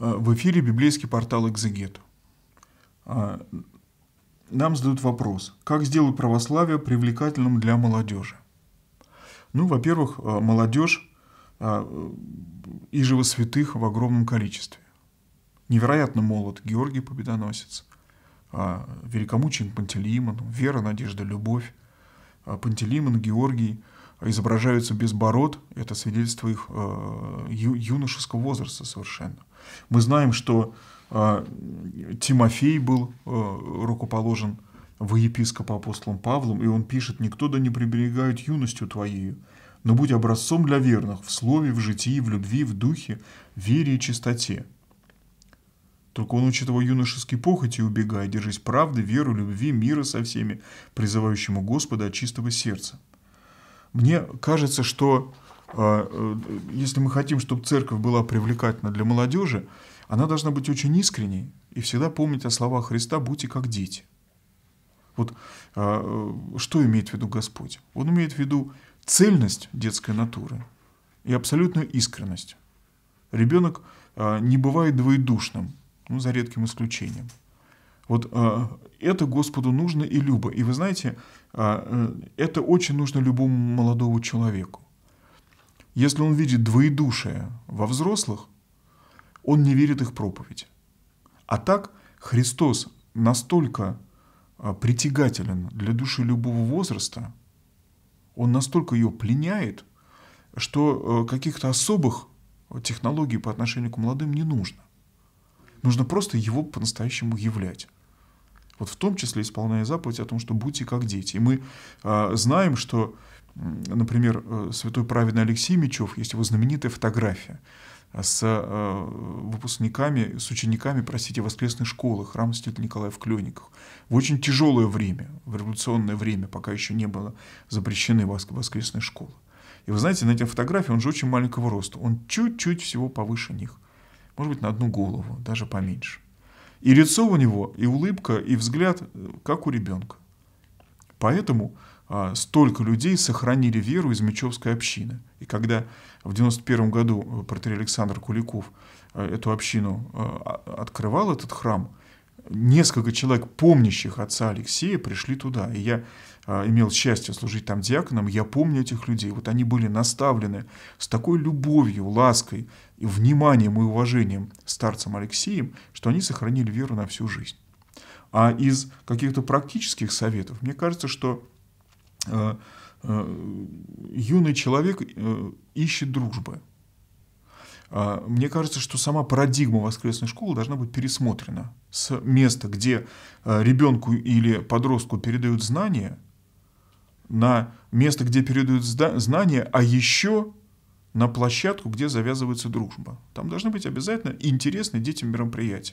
Э, в эфире библейский портал «Экзегет». А, нам задают вопрос, как сделать православие привлекательным для молодежи? Ну, во-первых, э, молодежь э, Ижева святых в огромном количестве. Невероятно молод Георгий Победоносец, а, великомученик Пантелеймон, вера, надежда, любовь, а, Пантелеймон, Георгий – изображаются без бород, это свидетельство их э, ю, юношеского возраста совершенно. Мы знаем, что э, Тимофей был э, рукоположен во епископа апостолом Павлом, и он пишет, «Никто да не приберегает юностью твоею, но будь образцом для верных в слове, в житии, в любви, в духе, вере и чистоте». Только он учит его юношеский похоти, убегая, держись правды, веру, любви, мира со всеми, призывающему Господа от чистого сердца – мне кажется, что а, э, если мы хотим, чтобы церковь была привлекательна для молодежи, она должна быть очень искренней и всегда помнить о словах Христа «будьте как дети». Вот а, э, что имеет в виду Господь? Он имеет в виду цельность детской натуры и абсолютную искренность. Ребенок а, не бывает двоедушным, ну, за редким исключением. Вот а, это Господу нужно и любо. И вы знаете, а, э, это очень нужно любому молодому человеку. Если он видит двоедушие во взрослых, он не верит их проповеди. А так Христос настолько а, притягателен для души любого возраста, он настолько ее пленяет, что э, каких-то особых технологий по отношению к молодым не нужно. Нужно просто его по-настоящему являть. Вот в том числе исполняя заповедь о том, что будьте как дети. И мы э, знаем, что, например, э, святой праведный Алексей Мечев, есть его знаменитая фотография а, с э, выпускниками, с учениками, простите, воскресной школы храма святителя Николая в Клёниках. В очень тяжелое время, в революционное время, пока еще не было запрещены воскресные школы. И вы знаете, на этой фотографии он же очень маленького роста. Он чуть-чуть всего повыше них. Может быть, на одну голову, даже поменьше. И лицо у него, и улыбка, и взгляд, э, как у ребенка. Поэтому а, столько людей сохранили веру из Мечевской общины. И когда в 91 году э, протерей Александр Куликов э, эту общину открывал, этот храм, несколько человек, помнящих отца Алексея, пришли туда. И я а, имел счастье служить там диаконом, я помню этих людей. Вот они были наставлены с такой любовью, лаской, и вниманием и уважением старцем Алексеем, что они сохранили веру на всю жизнь. А из каких-то практических советов, мне кажется, что а, а, юный человек э, ищет дружбы. А, мне кажется, что сама парадигма воскресной школы должна быть пересмотрена. С места, где а, ребенку или подростку передают знания, на место, где передают знания, а еще на площадку, где завязывается дружба. Там должны быть обязательно интересные детям мероприятия.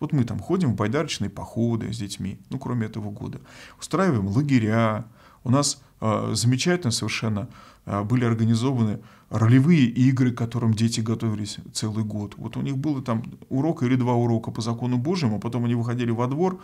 Вот мы там ходим в байдарочные походы с детьми, ну, кроме этого года. Устраиваем лагеря. У нас Э, замечательно совершенно э, были организованы ролевые игры, к которым дети готовились целый год. Вот у них было там урок или два урока по закону Божьему, а потом они выходили во двор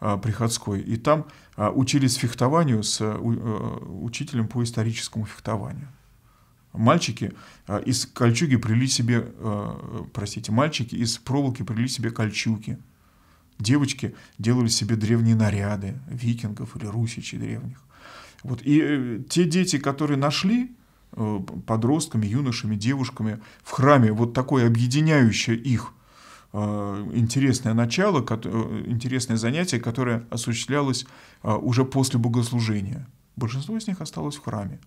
э, приходской, и там а, учились фехтованию с учителем по историческому фехтованию. Мальчики из кольчуги прили себе, простите, мальчики из проволоки прили себе кольчуги. Девочки делали себе древние наряды викингов или русичей древних. Вот. И э, те дети, которые нашли э, подростками, юношами, девушками в храме вот такое объединяющее их э, интересное начало, интересное занятие, которое осуществлялось уже после богослужения. Большинство из них осталось в храме.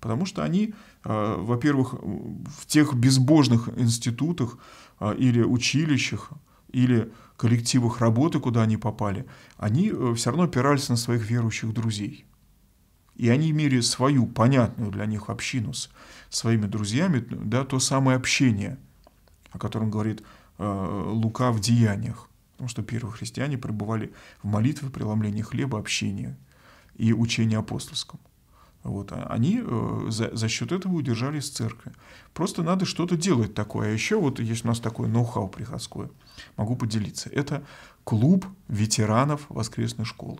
Потому что они, во-первых, в тех безбожных институтах или училищах, или коллективах работы, куда они попали, они все равно опирались на своих верующих друзей и они имели свою понятную для них общину с своими друзьями, да, то самое общение, о котором говорит э, Лука в деяниях. Потому что первые христиане пребывали в молитве, преломлении хлеба, общении и учении апостольском. Вот, а они э, за, за счет этого удержались в церкви. Просто надо что-то делать такое. А еще вот есть у нас такое ноу-хау приходское. Могу поделиться. Это клуб ветеранов воскресной школы.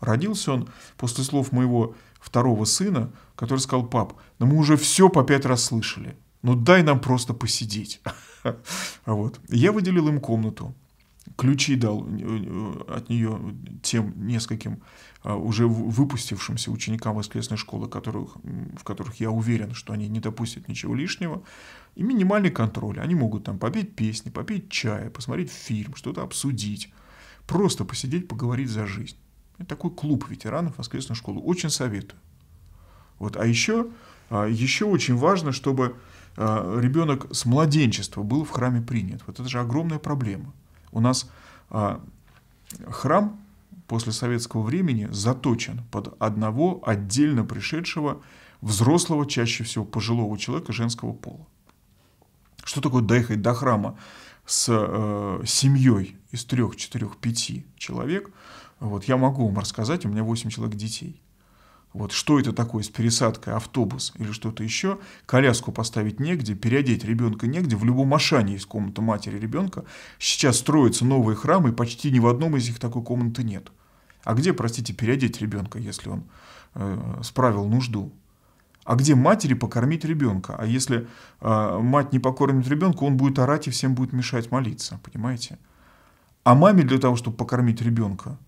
Родился он после слов моего второго сына, который сказал, пап, да мы уже все по пять раз слышали, ну дай нам просто посидеть. А вот. Я выделил им комнату, ключи дал э, э, от нее тем нескольким а, уже выпустившимся ученикам воскресной школы, которых, в которых я уверен, что они не допустят ничего лишнего, и минимальный контроль. Они могут там попеть песни, попить чая, посмотреть фильм, что-то обсудить, просто посидеть, поговорить за жизнь. Такой клуб ветеранов воскресной школы. Очень советую. Вот. А еще, а, еще очень важно, чтобы а, ребенок с младенчества был в храме принят. Вот это же огромная проблема. У нас а, храм после советского времени заточен под одного отдельно пришедшего взрослого, чаще всего пожилого человека женского пола. Что такое доехать до храма с э, семьей из трех, четырех, пяти человек – вот, я могу вам рассказать, у меня 8 человек детей. Вот что это такое с пересадкой, автобус или что-то еще, коляску поставить негде, переодеть ребенка негде, в любом Ашане есть комната матери ребенка. Сейчас строятся новые храмы, и почти ни в одном из них такой комнаты нет. А где, простите, переодеть ребенка, если он э, справил нужду? А где матери покормить ребенка? А если э, мать не покормит ребенка, он будет орать и всем будет мешать молиться, понимаете? А маме для того, чтобы покормить ребенка,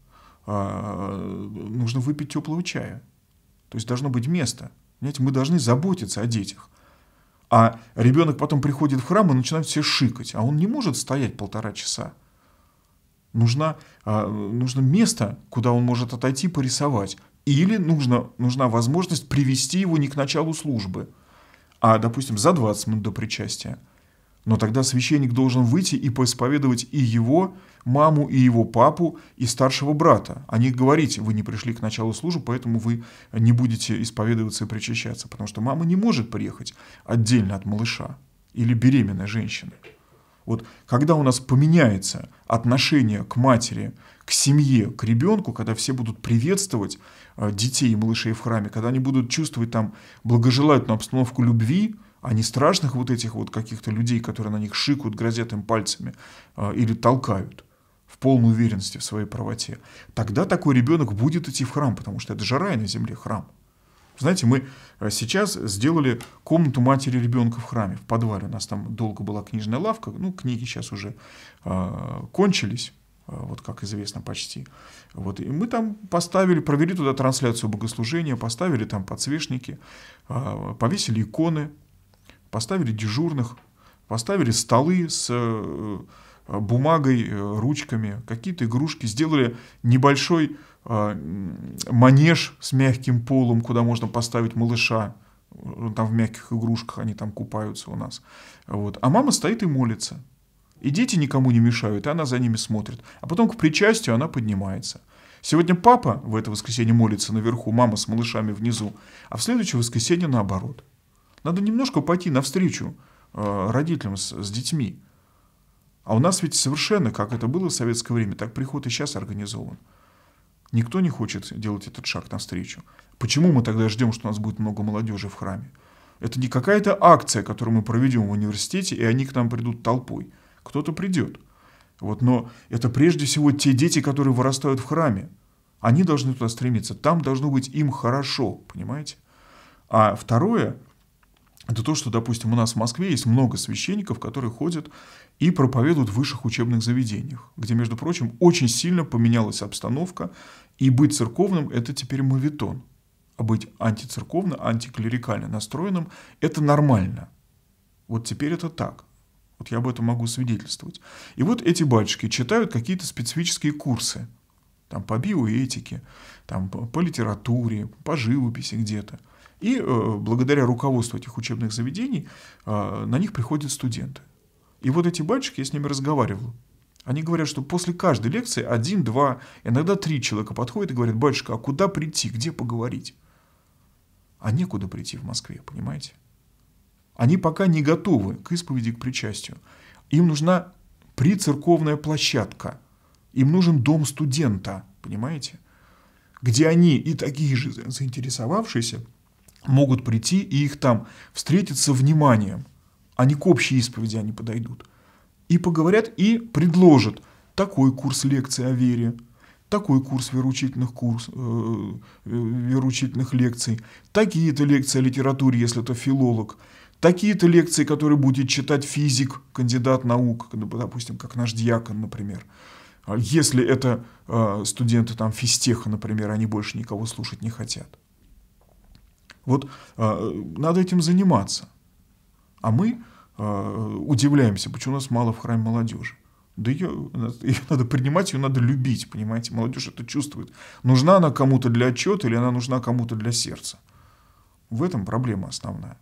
а, нужно выпить теплого чая. То есть должно быть место. Понимаете, мы должны заботиться о детях. А ребенок потом приходит в храм и начинает все шикать, а он не может стоять полтора часа. Нужно, а, нужно место, куда он может отойти порисовать. Или нужно, нужна возможность привести его не к началу службы, а, допустим, за 20 минут до причастия – но тогда священник должен выйти и поисповедовать и его маму, и его папу, и старшего брата. О них говорить, вы не пришли к началу службы, поэтому вы не будете исповедоваться и причащаться, потому что мама не может приехать отдельно от малыша или беременной женщины. Вот когда у нас поменяется отношение к матери, к семье, к ребенку, когда все будут приветствовать э, детей и малышей в храме, когда они будут чувствовать там благожелательную обстановку любви, а не страшных вот этих вот каких-то людей, которые на них шикают, грозят им пальцами э, или толкают в полной уверенности в своей правоте, тогда такой ребенок будет идти в храм, потому что это же рай на земле, храм. Знаете, мы а, сейчас сделали комнату матери ребенка в храме, в подвале. У нас там долго была книжная лавка, ну, книги сейчас уже э, кончились, вот как известно почти. Вот, и мы там поставили, провели туда трансляцию богослужения, поставили там подсвечники, повесили иконы поставили дежурных, поставили столы с э, э, бумагой, э, ручками, какие-то игрушки, сделали небольшой манеж с мягким полом, куда можно поставить малыша, там в мягких игрушках они там купаются у нас. Вот. А мама стоит и молится. И дети никому не мешают, и она за ними смотрит. А потом к причастию она поднимается. Сегодня папа в это воскресенье молится наверху, мама с малышами внизу, а в следующее воскресенье наоборот – надо немножко пойти навстречу э, родителям с, с детьми. А у нас ведь совершенно, как это было в советское время, так приход и сейчас организован. Никто не хочет делать этот шаг навстречу. Почему мы тогда ждем, что у нас будет много молодежи в храме? Это не какая-то акция, которую мы проведем в университете, и они к нам придут толпой. Кто-то придет. Вот, но это прежде всего те дети, которые вырастают в храме. Они должны туда стремиться. Там должно быть им хорошо, понимаете? А второе, это то, что, допустим, у нас в Москве есть много священников, которые ходят и проповедуют в высших учебных заведениях, где, между прочим, очень сильно поменялась обстановка, и быть церковным – это теперь мавитон. А быть антицерковно, антиклерикально настроенным – это нормально. Вот теперь это так. Вот я об этом могу свидетельствовать. И вот эти батюшки читают какие-то специфические курсы. Там по биоэтике, там по литературе, по живописи где-то – и э, благодаря руководству этих учебных заведений э, на них приходят студенты. И вот эти батчики, я с ними разговаривал. Они говорят, что после каждой лекции один, два, иногда три человека подходят и говорят, батюшка, а куда прийти, где поговорить? А некуда прийти в Москве, понимаете? Они пока не готовы к исповеди, к причастию. Им нужна прицерковная площадка. Им нужен дом студента, понимаете? Где они и такие же заинтересовавшиеся могут прийти и их там встретиться вниманием. Они к общей исповеди они подойдут. И поговорят, и предложат такой курс лекций о вере, такой курс вероучительных, курс, э, э вероучительных лекций, такие-то лекции о литературе, если это филолог, такие-то лекции, которые будет читать физик, кандидат наук, ну, допустим, как наш диакон, например. А если это э, студенты там физтеха, например, они больше никого слушать не хотят. Вот а, надо этим заниматься. А мы а, удивляемся, почему у нас мало в храме молодежи. Да ее, ее надо принимать, ее надо любить, понимаете? Молодежь это чувствует. Нужна она кому-то для отчета или она нужна кому-то для сердца? В этом проблема основная.